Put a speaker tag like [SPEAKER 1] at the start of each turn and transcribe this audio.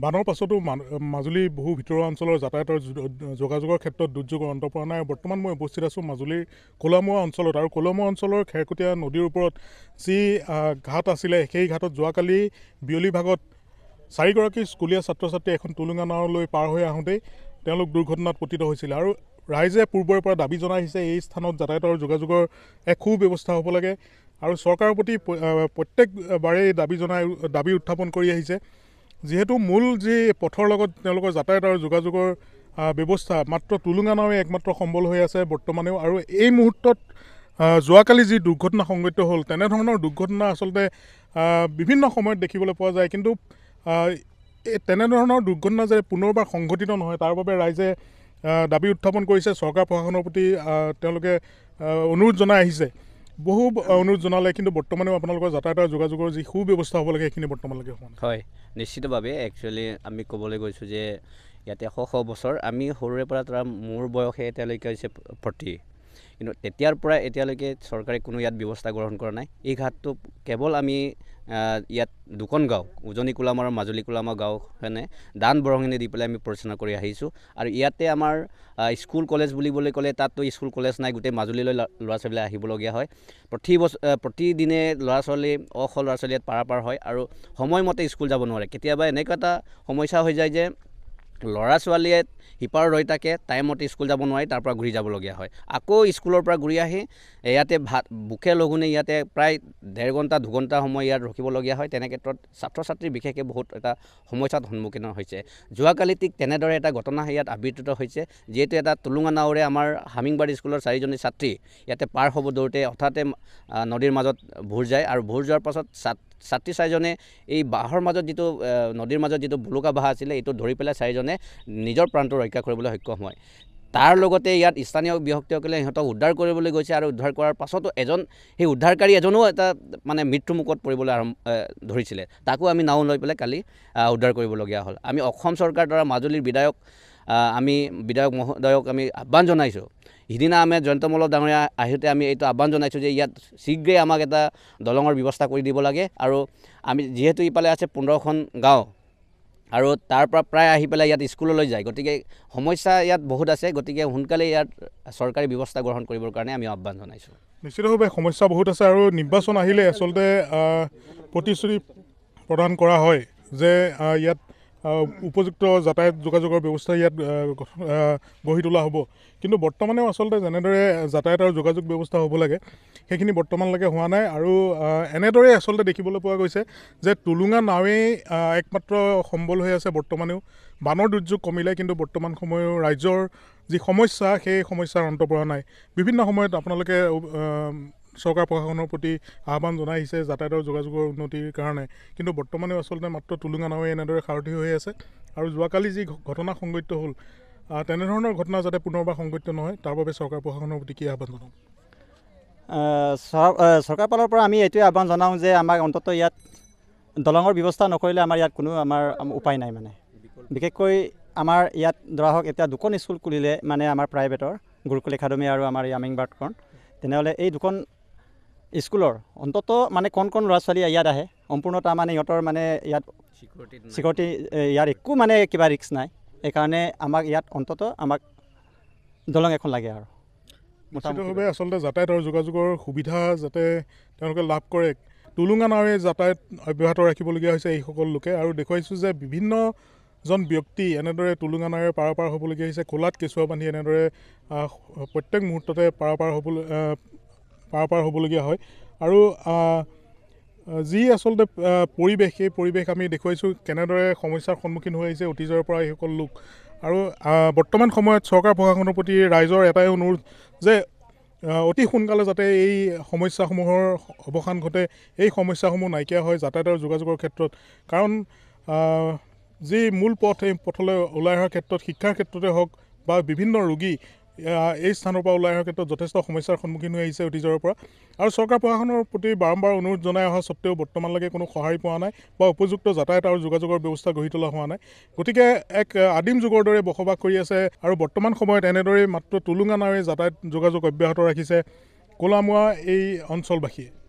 [SPEAKER 1] বানৰ পাছতো মাজুলী বহু ভিতৰুৱা অঞ্চলৰ যাতায়াতৰ যোগাযোগৰ ক্ষেত্ৰত দুৰ্যোগৰ অন্ত পৰা নাই বৰ্তমান মই উপস্থিত আছোঁ মাজুলীৰ কলামুৱা অঞ্চলত আৰু কলামুৱা অঞ্চলৰ খেৰকটীয়া নদীৰ ওপৰত যি ঘাট আছিলে সেই ঘাটত যোৱাকালি বিয়লি ভাগত চাৰিগৰাকী স্কুলীয়া ছাত্ৰ ছাত্ৰী এখন টুলুঙা নাৱলৈ পাৰ হৈ আহোঁতেই তেওঁলোক দুৰ্ঘটনাত পতিত হৈছিলে আৰু ৰাইজে পূৰ্বৰে পৰা দাবী জনাই আহিছে এই স্থানত যাতায়াতৰ যোগাযোগৰ এক সু ব্যৱস্থা হ'ব লাগে আৰু চৰকাৰৰ প্ৰতি প্ৰত্যেকবাৰেই দাবী জনাই দাবী উত্থাপন কৰি আহিছে যিহেতু মূল যি পথৰ লগত তেওঁলোকৰ যাতায়াত আৰু যোগাযোগৰ ব্যৱস্থা মাত্ৰ টুলুঙা নাৱে একমাত্ৰ সম্বল হৈ আছে বৰ্তমানেও আৰু এই মুহূৰ্তত যোৱাকালি যি দুৰ্ঘটনা সংঘটিত হ'ল তেনেধৰণৰ দুৰ্ঘটনা আচলতে বিভিন্ন সময়ত দেখিবলৈ পোৱা যায় কিন্তু এই তেনেধৰণৰ দুৰ্ঘটনা যে পুনৰবাৰ সংঘটিত নহয় তাৰ বাবে ৰাইজে দাবী উত্থাপন কৰিছে চৰকাৰ প্ৰশাসনৰ প্ৰতি তেওঁলোকে অনুৰোধ জনাই আহিছে বহু অনুৰোধ জনালে কিন্তু বৰ্তমানেও আপোনালোকৰ যাতায়তৰ যোগাযোগৰ যি সু ব্যৱস্থা হ'ব লাগে সেইখিনি বৰ্তমানলৈকে হোৱা
[SPEAKER 2] হয় নিশ্চিতভাৱে একচুৱেলি আমি ক'বলৈ গৈছোঁ যে ইয়াতে শ শ বছৰ আমি সৰুৰে পৰা তাৰ মোৰ বয়সে এতিয়ালৈকে হৈছে প্ৰতি কিন্তু তেতিয়াৰ পৰা এতিয়ালৈকে চৰকাৰে কোনো ইয়াত ব্যৱস্থা গ্ৰহণ কৰা নাই এই ঘাটটো কেৱল আমি ইয়াত দুখন গাঁও উজনি কোলাম আৰু মাজুলী কোলাম গাঁওখনে দান বৰঙণি দি পেলাই আমি পৰিচালনা কৰি আহিছোঁ আৰু ইয়াতে আমাৰ স্কুল কলেজ বুলিবলৈ ক'লে তাততো স্কুল কলেজ নাই গোটেই মাজুলীলৈ ল'ৰা ছোৱালীবিলাক আহিবলগীয়া হয় প্ৰতি বছ প্ৰতিদিনে ল'ৰা ছোৱালী অসল ল'ৰা ছোৱালী ইয়াত পাৰাপাৰ হয় আৰু সময়মতে স্কুল যাব নোৱাৰে কেতিয়াবা এনেকুৱা এটা সমস্যা হৈ যায় যে ল'ৰা ছোৱালীয়ে সিপাৰ ৰৈ থাকে টাইমত স্কুল যাব নোৱাৰি তাৰ পৰা ঘূৰি যাবলগীয়া হয় আকৌ স্কুলৰ পৰা ঘূৰি আহি ইয়াতে ভাত বুকে লঘোণে ইয়াতে প্ৰায় ডেৰ ঘণ্টা দুঘণ্টা সময় ইয়াত ৰখিবলগীয়া হয় তেনেক্ষেত্ৰত ছাত্ৰ ছাত্ৰী বিশেষকৈ বহুত এটা সমস্যাত সন্মুখীন হৈছে যোৱাকালি ঠিক তেনেদৰে এটা ঘটনা ইয়াত আবৃত হৈছে যিহেতু এটা টুলুঙা নাৱৰে আমাৰ হামিংবাৰী স্কুলৰ চাৰিজনী ছাত্ৰী ইয়াতে পাৰ হ'ব দৌৰতে হঠাতে নদীৰ মাজত ভোৰ যায় আৰু ভোৰ যোৱাৰ পাছত ছাত্ৰ ছাত্ৰী চাৰিজনে এই বাঁহৰ মাজত যিটো নদীৰ মাজত যিটো বুলুকা বাঁহ আছিলে এইটো ধৰি পেলাই চাৰিজনে নিজৰ প্ৰাণটো ৰক্ষা কৰিবলৈ সক্ষম হয় তাৰ লগতে ইয়াত স্থানীয় ব্যক্তিসকলে সিহঁতক উদ্ধাৰ কৰিবলৈ গৈছে আৰু উদ্ধাৰ কৰাৰ পাছতো এজন সেই উদ্ধাৰকাৰী এজনো এটা মানে মৃত্যুমুখত পৰিবলৈ আৰম্ভ ধৰিছিলে তাকো আমি নাও লৈ পেলাই কালি উদ্ধাৰ কৰিবলগীয়া হ'ল আমি অসম চৰকাৰৰ দ্বাৰা মাজুলীৰ বিধায়ক আমি বিধায়ক মহোদয়ক আমি আহ্বান জনাইছোঁ সিদিনা আমি জয়ন্তমল্ল ডাঙৰীয়া আহোঁতে আমি এইটো আহ্বান জনাইছোঁ যে ইয়াত শীঘ্ৰেই আমাক এটা দলঙৰ ব্যৱস্থা কৰি দিব লাগে আৰু আমি যিহেতু ইফালে আছে পোন্ধৰখন গাঁও আৰু তাৰ পৰা প্ৰায় আহি পেলাই ইয়াত স্কুললৈ যায় গতিকে সমস্যা ইয়াত বহুত আছে গতিকে সোনকালে ইয়াত চৰকাৰী ব্যৱস্থা গ্ৰহণ কৰিবৰ কাৰণে আমি আহ্বান জনাইছোঁ
[SPEAKER 1] নিশ্চিতভাৱে সমস্যা বহুত আছে আৰু নিৰ্বাচন আহিলে আচলতে প্ৰতিশ্ৰুতি প্ৰদান কৰা হয় যে ইয়াত উপযুক্ত যাতায়াত যোগাযোগৰ ব্যৱস্থা ইয়াত গঢ়ি তোলা হ'ব কিন্তু বৰ্তমানেও আচলতে যেনেদৰে যাতায়াত আৰু যোগাযোগ ব্যৱস্থা হ'ব লাগে সেইখিনি বৰ্তমানলৈকে হোৱা নাই আৰু এনেদৰেই আচলতে দেখিবলৈ পোৱা গৈছে যে টুলুঙা নাৱেই একমাত্ৰ সম্বল হৈ আছে বৰ্তমানেও বানৰ দুৰ্যোগ কমিলে কিন্তু বৰ্তমান সময়ো ৰাইজৰ যি সমস্যা সেই সমস্যাৰ অন্ত পৰা নাই বিভিন্ন সময়ত আপোনালোকে চৰকাৰ প্ৰশাসনৰ প্ৰতি আহ্বান জনাই আহিছে যাতায়াতৰ যোগাযোগৰ উন্নতিৰ কাৰণে কিন্তু বৰ্তমানেও আচলতে মাত্ৰ টুলুঙা নাৱে এনেদৰে সাৰথি হৈ আছে আৰু যোৱাকালি যি ঘটনা সংঘটিত হ'ল তেনেধৰণৰ ঘটনা যাতে পুনৰবাৰ সংঘটিত নহয় তাৰ বাবে চৰকাৰ প্ৰশাসনৰ প্ৰতি কি আহ্বান জনাওঁ
[SPEAKER 2] চৰকাৰ ফালৰ পৰা আমি এইটোৱে আহ্বান জনাওঁ যে আমাক অন্তত ইয়াত দলঙৰ ব্যৱস্থা নকৰিলে আমাৰ ইয়াত কোনো আমাৰ উপায় নাই মানে বিশেষকৈ আমাৰ ইয়াত ধৰা হওক এতিয়া দুখন স্কুল খুলিলে মানে আমাৰ প্ৰাইভেটৰ গুৰুকুল একাডেমী আৰু আমাৰ ইয়ামিং বাৰ্ডখন তেনেহ'লে এই দুখন স্কুলৰ অন্তত মানে কণ কণ ল'ৰা ছোৱালী ইয়াত আহে সম্পূৰ্ণতা মানে ইহঁতৰ মানে ইয়াত চিকিউৰিটি ইয়াত একো মানে কিবা ৰিক্স নাই সেইকাৰণে আমাক ইয়াত অন্তত আমাক দলং এখন
[SPEAKER 1] লাগে আৰু মোটামুটিভাৱে আচলতে যাতায়াতৰ যোগাযোগৰ সুবিধা যাতে তেওঁলোকে লাভ কৰে টুলুঙানাৱে যাতায়াত অব্যাহত ৰাখিবলগীয়া হৈছে এইসকল লোকে আৰু দেখুৱাইছোঁ যে বিভিন্নজন ব্যক্তি এনেদৰে টুলুঙানাৰে পাৰ পাৰ হ'বলগীয়া হৈছে খোলাত কেঁচুৱা বান্ধি এনেদৰে প্ৰত্যেক মুহূৰ্ততে পাৰ পাৰ হ'বলৈ পাৰ পাৰ হ'বলগীয়া হয় আৰু যি আচলতে পৰিৱেশ সেই পৰিৱেশ আমি দেখুৱাইছোঁ কেনেদৰে সমস্যাৰ সন্মুখীন হৈ আহিছে অতীজৰে পৰা এইসকল লোক আৰু বৰ্তমান সময়ত চৰকাৰ প্ৰশাসনৰ প্ৰতি ৰাইজৰ এটাই অনুৰোধ যে অতি সোনকালে যাতে এই সমস্যাসমূহৰ অৱসান ঘটে এই সমস্যাসমূহ নাইকিয়া হয় যাতায়াতৰ যোগাযোগৰ ক্ষেত্ৰত কাৰণ যি মূল পথ এই পথলৈ ওলাই অহাৰ ক্ষেত্ৰত শিক্ষাৰ ক্ষেত্ৰতে হওক বা বিভিন্ন ৰোগী এই স্থানৰ পৰা ওলাই অহাৰ ক্ষেত্ৰত যথেষ্ট সমস্যাৰ সন্মুখীন হৈ আহিছে অতীজৰে পৰা আৰু চৰকাৰ প্ৰশাসনৰ প্ৰতি বাৰম্বাৰ অনুৰোধ জনাই অহা স্বত্তেও বৰ্তমানলৈকে কোনো সঁহাৰি পোৱা নাই বা উপযুক্ত যাতায়াত আৰু যোগাযোগৰ ব্যৱস্থা গঢ়ি তোলা হোৱা নাই গতিকে এক আদিম যুগৰ দৰে বসবাস কৰি আছে আৰু বৰ্তমান সময়ত এনেদৰেই মাত্ৰ টুলুঙানাৰে যাতায়াত যোগাযোগ অব্যাহত ৰাখিছে কলামুৱা এই অঞ্চলবাসীয়ে